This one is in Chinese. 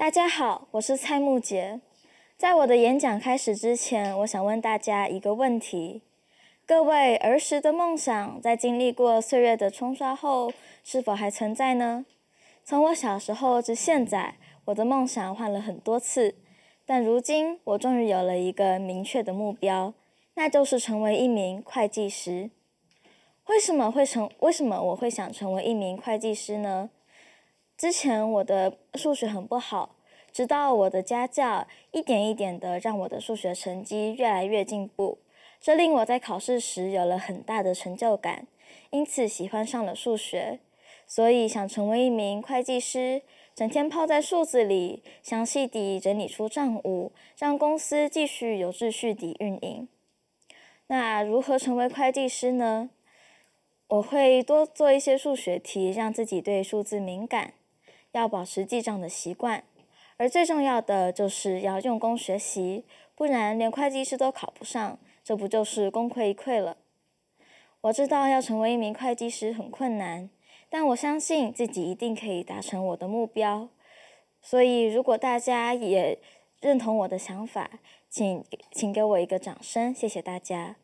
大家好，我是蔡木杰。在我的演讲开始之前，我想问大家一个问题：各位儿时的梦想，在经历过岁月的冲刷后，是否还存在呢？从我小时候至现在，我的梦想换了很多次，但如今我终于有了一个明确的目标，那就是成为一名会计师。为什么会成？为什么我会想成为一名会计师呢？之前我的数学很不好，直到我的家教一点一点的让我的数学成绩越来越进步，这令我在考试时有了很大的成就感，因此喜欢上了数学。所以想成为一名会计师，整天泡在数字里，详细地整理出账务，让公司继续有秩序地运营。那如何成为会计师呢？我会多做一些数学题，让自己对数字敏感。要保持记账的习惯，而最重要的就是要用功学习，不然连会计师都考不上，这不就是功亏一篑了？我知道要成为一名会计师很困难，但我相信自己一定可以达成我的目标。所以，如果大家也认同我的想法，请请给我一个掌声，谢谢大家。